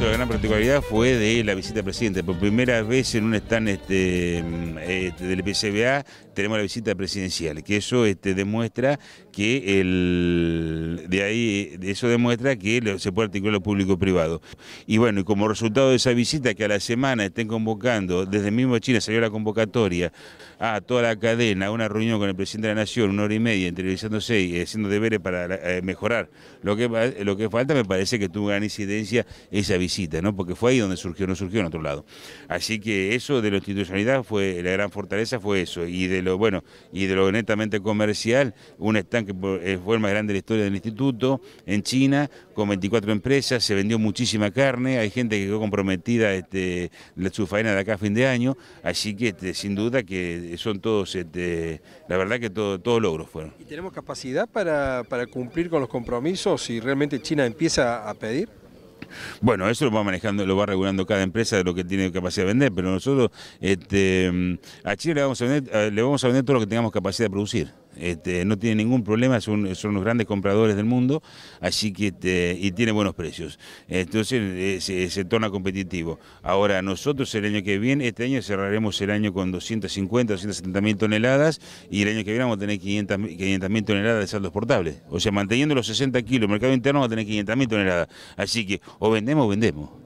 la gran particularidad fue de la visita al presidente. Por primera vez en un stand este, mm, este, del PCBA tenemos la visita presidencial, que eso este, demuestra que el, de ahí eso demuestra que se puede articular lo público-privado. Y bueno, y como resultado de esa visita que a la semana estén convocando, desde mismo China salió la convocatoria a toda la cadena, una reunión con el presidente de la Nación, una hora y media, entrevistándose y haciendo deberes para eh, mejorar lo que, lo que falta, me parece que tuvo gran incidencia esa visita ¿no? Porque fue ahí donde surgió, no surgió en otro lado. Así que eso de la institucionalidad fue, la gran fortaleza fue eso. Y de lo, bueno, y de lo netamente comercial, un estanque eh, fue el más grande de la historia del instituto en China, con 24 empresas, se vendió muchísima carne, hay gente que quedó comprometida este, su faena de acá a fin de año, así que este, sin duda que son todos, este, la verdad que todos logros fueron. ¿Y tenemos capacidad para, para cumplir con los compromisos si realmente China empieza a pedir? Bueno, eso lo va manejando, lo va regulando cada empresa de lo que tiene capacidad de vender, pero nosotros este, mm, a Chile eh, le vamos a vender todo lo que tengamos capacidad de producir. Este, no tiene ningún problema, son, los grandes compradores del mundo, así que este, y tiene buenos precios. Entonces eh, se, torna competitivo. Ahora nosotros el año que viene, este año cerraremos el año con 250, 270 mil toneladas y el año que viene vamos a tener 500 mil toneladas de saldos portables. O sea, manteniendo los 60 kilos, el mercado interno va a tener 500 mil toneladas. Así que o vendemos o vendemos.